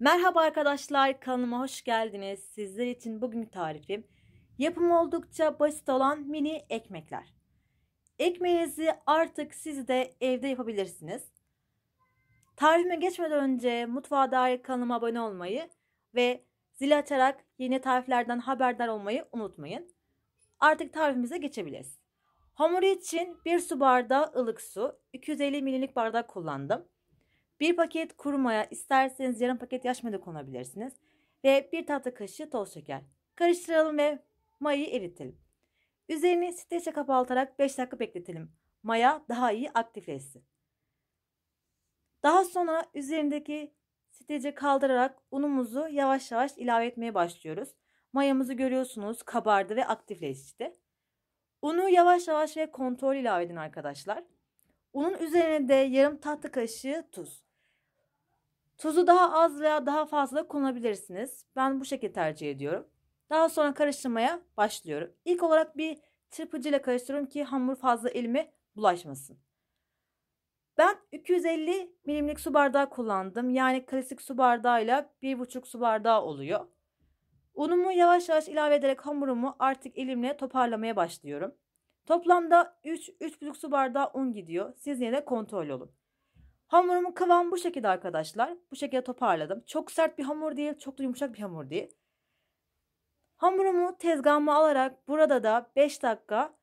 Merhaba arkadaşlar kanalıma hoş geldiniz. Sizler için bugünkü tarifim yapım oldukça basit olan mini ekmekler. Ekmeğinizi artık siz de evde yapabilirsiniz. Tarifime geçmeden önce mutfağa dair kanalıma abone olmayı ve zil açarak yeni tariflerden haberdar olmayı unutmayın. Artık tarifimize geçebiliriz. Hamuru için 1 su bardağı ılık su, 250 ml bardak kullandım. Bir paket kuru maya isterseniz yarım paket yaş maya da konabilirsiniz. Ve bir tatlı kaşığı toz şeker. Karıştıralım ve mayayı eritelim. Üzerini streçe kapatarak 5 dakika bekletelim. Maya daha iyi aktifleşsin. Daha sonra üzerindeki strece kaldırarak unumuzu yavaş yavaş ilave etmeye başlıyoruz. Mayamızı görüyorsunuz kabardı ve aktifleşti. Unu yavaş yavaş ve kontrol ilave edin arkadaşlar. Unun üzerine de yarım tatlı kaşığı tuz. Tuzu daha az veya daha fazla kullanabilirsiniz. Ben bu şekilde tercih ediyorum. Daha sonra karıştırmaya başlıyorum. İlk olarak bir çırpıcı ile karıştırıyorum ki hamur fazla elime bulaşmasın. Ben 250 milimlik su bardağı kullandım. Yani klasik su bardağıyla 1,5 su bardağı oluyor. Unumu yavaş yavaş ilave ederek hamurumu artık elimle toparlamaya başlıyorum. Toplamda 3-3,5 su bardağı un gidiyor. Siz yine de kontrol olun. Hamurumun kıvamı bu şekilde arkadaşlar. Bu şekilde toparladım. Çok sert bir hamur değil, çok da yumuşak bir hamur değil. Hamurumu tezgahıma alarak burada da 5 dakika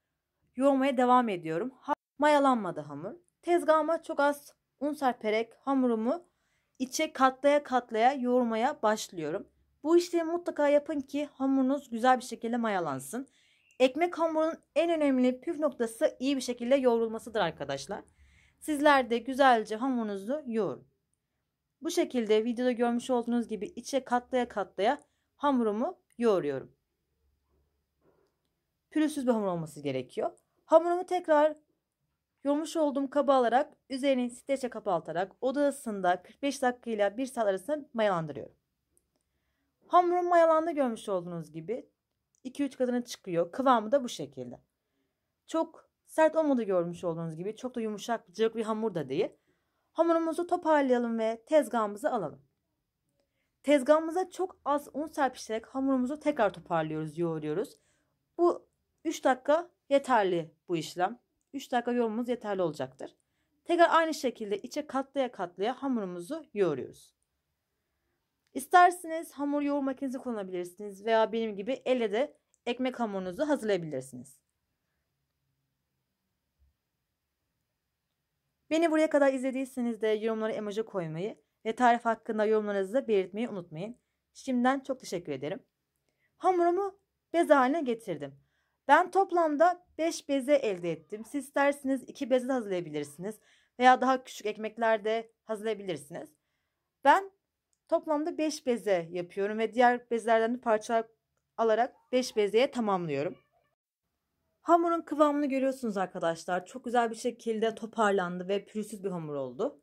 yoğurmaya devam ediyorum. mayalanmadı hamur. Tezgahıma çok az un serperek hamurumu içe katlaya katlaya yoğurmaya başlıyorum. Bu işlemi mutlaka yapın ki hamurunuz güzel bir şekilde mayalansın. Ekmek hamurunun en önemli püf noktası iyi bir şekilde yoğrulmasıdır arkadaşlar. Sizler de güzelce hamurunuzu yoğurun. Bu şekilde videoda görmüş olduğunuz gibi içe katlaya katlaya hamurumu yoğuruyorum. Pürüzsüz bir hamur olması gerekiyor. Hamurumu tekrar yoğurmuş olduğum kaba alarak üzerini streçe kapatarak oda ısısında 45 dakika ile 1 saat arasında mayalandırıyorum. Hamurum mayalandı görmüş olduğunuz gibi 2-3 katına çıkıyor. Kıvamı da bu şekilde. Çok Sert olmadı görmüş olduğunuz gibi çok da yumuşak yumuşakcık bir hamur da değil. Hamurumuzu toparlayalım ve tezgahımıza alalım. Tezgahımıza çok az un serpiştirerek hamurumuzu tekrar toparlıyoruz, yoğuruyoruz. Bu 3 dakika yeterli bu işlem. 3 dakika yoğurmamız yeterli olacaktır. Tekrar aynı şekilde içe katlaya katlaya hamurumuzu yoğuruyoruz. İsterseniz hamur yoğurma makinesi kullanabilirsiniz veya benim gibi elle de ekmek hamurunuzu hazırlayabilirsiniz. Beni buraya kadar izlediyseniz de yorumlara emoji koymayı ve tarif hakkında yorumlarınızı belirtmeyi unutmayın. Şimdiden çok teşekkür ederim. Hamurumu bez haline getirdim. Ben toplamda 5 beze elde ettim. Siz isterseniz 2 beze de hazırlayabilirsiniz. Veya daha küçük ekmekler de hazırlayabilirsiniz. Ben toplamda 5 beze yapıyorum ve diğer bezelerden parçalar alarak 5 bezeye tamamlıyorum. Hamurun kıvamını görüyorsunuz arkadaşlar. Çok güzel bir şekilde toparlandı ve pürüzsüz bir hamur oldu.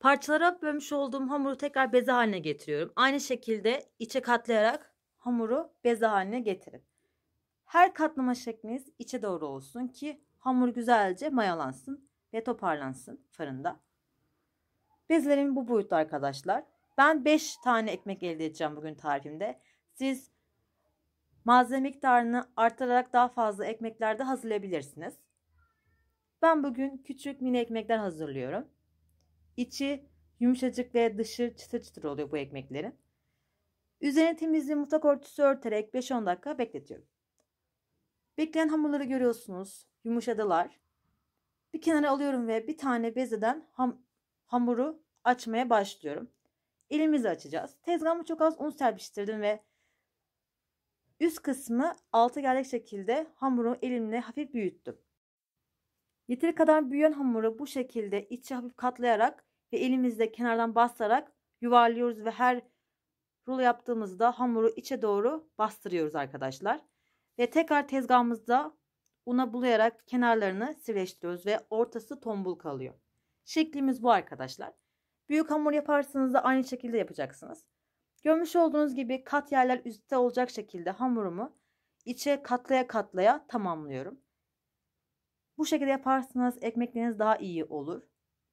Parçalara bölmüş olduğum hamuru tekrar beze haline getiriyorum. Aynı şekilde içe katlayarak hamuru beze haline getirin. Her katlama şekliniz içe doğru olsun ki hamur güzelce mayalansın ve toparlansın fırında. Bezlerim bu boyutta arkadaşlar. Ben 5 tane ekmek elde edeceğim bugün tarifimde. Siz Malzeme miktarını artırarak daha fazla ekmekler de hazırlayabilirsiniz. Ben bugün küçük mini ekmekler hazırlıyorum. İçi yumuşacık ve dışı çıtır çıtır oluyor bu ekmeklerin. Üzerine temiz bir mutfak örtüsü örterek 5-10 dakika bekletiyorum. Bekleyen hamurları görüyorsunuz. Yumuşadılar. Bir kenara alıyorum ve bir tane bezeden ham hamuru açmaya başlıyorum. Elimizi açacağız. Tezgahımı çok az un serpiştirdim ve Üst kısmı altı gelecek şekilde hamuru elimle hafif büyüttüm. Yeteri kadar büyüyen hamuru bu şekilde içi hafif katlayarak ve elimizle kenardan basarak yuvarlıyoruz ve her rulo yaptığımızda hamuru içe doğru bastırıyoruz arkadaşlar. Ve tekrar tezgahımızda una bulayarak kenarlarını sivrileştiriyoruz ve ortası tombul kalıyor. Şeklimiz bu arkadaşlar. Büyük hamur yaparsanız da aynı şekilde yapacaksınız. Görmüş olduğunuz gibi kat yerler üstte olacak şekilde hamurumu içe katlaya katlaya tamamlıyorum. Bu şekilde yaparsanız ekmekleriniz daha iyi olur.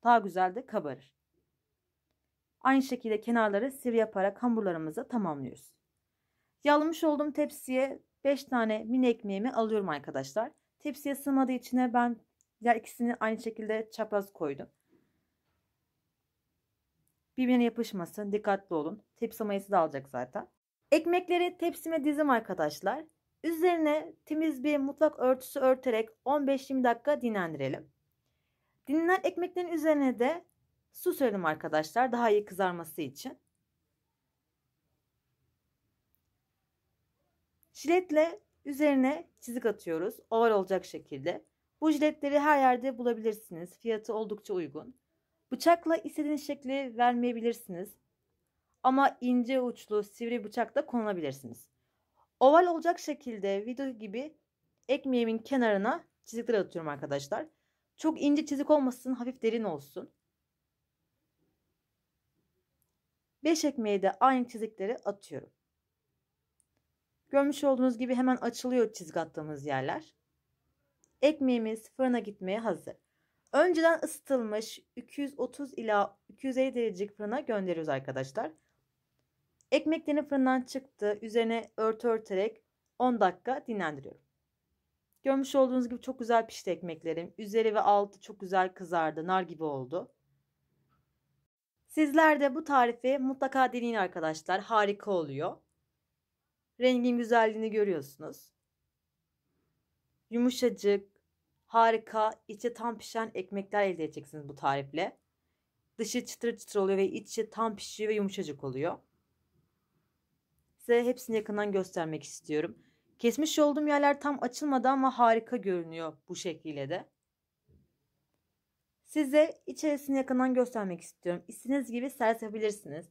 Daha güzel de kabarır. Aynı şekilde kenarları sivri yaparak hamurlarımızı tamamlıyoruz. Yağlamış olduğum tepsiye 5 tane mini ekmeğimi alıyorum arkadaşlar. Tepsiye sığmadığı içine ben diğer ikisini aynı şekilde çapraz koydum. Birbirine yapışmasın. Dikkatli olun. Tepsi mayası da alacak zaten. Ekmekleri tepsime dizim arkadaşlar. Üzerine temiz bir mutlak örtüsü örterek 15-20 dakika dinlendirelim. Dinlenen ekmeklerin üzerine de su sürelim arkadaşlar daha iyi kızarması için. Jiletle üzerine çizik atıyoruz oval olacak şekilde. Bu jiletleri her yerde bulabilirsiniz. Fiyatı oldukça uygun. Bıçakla istediğiniz şekli vermeyebilirsiniz. Ama ince uçlu sivri bıçakla konulabilirsiniz. Oval olacak şekilde video gibi ekmeğimin kenarına çizikler atıyorum arkadaşlar. Çok ince çizik olmasın hafif derin olsun. 5 ekmeği de aynı çizikleri atıyorum. Görmüş olduğunuz gibi hemen açılıyor çizgi attığımız yerler. Ekmeğimiz fırına gitmeye hazır. Önceden ısıtılmış 230 ila 250 derecelik fırına gönderiyoruz arkadaşlar. Ekmeklerini fırından çıktı. Üzerine örtü örterek 10 dakika dinlendiriyorum. Görmüş olduğunuz gibi çok güzel pişti ekmeklerim. Üzeri ve altı çok güzel kızardı. Nar gibi oldu. Sizler de bu tarifi mutlaka deneyin arkadaşlar. Harika oluyor. Rengin güzelliğini görüyorsunuz. Yumuşacık, Harika, içi tam pişen ekmekler elde edeceksiniz bu tarifle. Dışı çıtır çıtır oluyor ve içi tam pişiyor ve yumuşacık oluyor. Size hepsini yakından göstermek istiyorum. Kesmiş olduğum yerler tam açılmadı ama harika görünüyor bu şekliyle de. Size içerisini yakından göstermek istiyorum. İstediğiniz gibi servis yapabilirsiniz.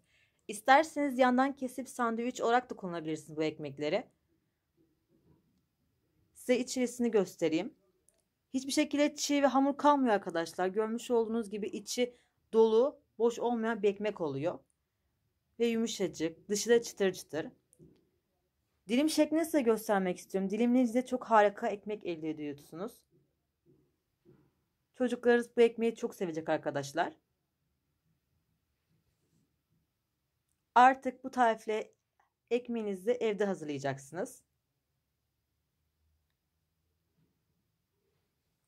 İsterseniz yandan kesip sandviç olarak da kullanabilirsiniz bu ekmekleri. Size içerisini göstereyim. Hiçbir şekilde çiğ ve hamur kalmıyor arkadaşlar. Görmüş olduğunuz gibi içi dolu, boş olmayan bir ekmek oluyor. Ve yumuşacık, dışı da çıtır çıtır. Dilim şeklini size göstermek istiyorum. Dilimlerinizde çok harika ekmek elde ediyorsunuz. Çocuklarınız bu ekmeği çok sevecek arkadaşlar. Artık bu tarifle ekmeğinizi evde hazırlayacaksınız.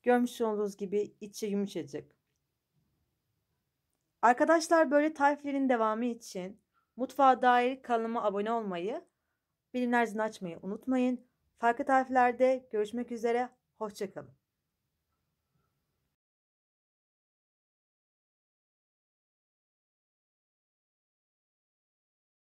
Görmüş olduğunuz gibi içi yumuşacık. Arkadaşlar böyle tariflerin devamı için mutfağa dair kanalıma abone olmayı, bilimler açmayı unutmayın. Farklı tariflerde görüşmek üzere, hoşçakalın.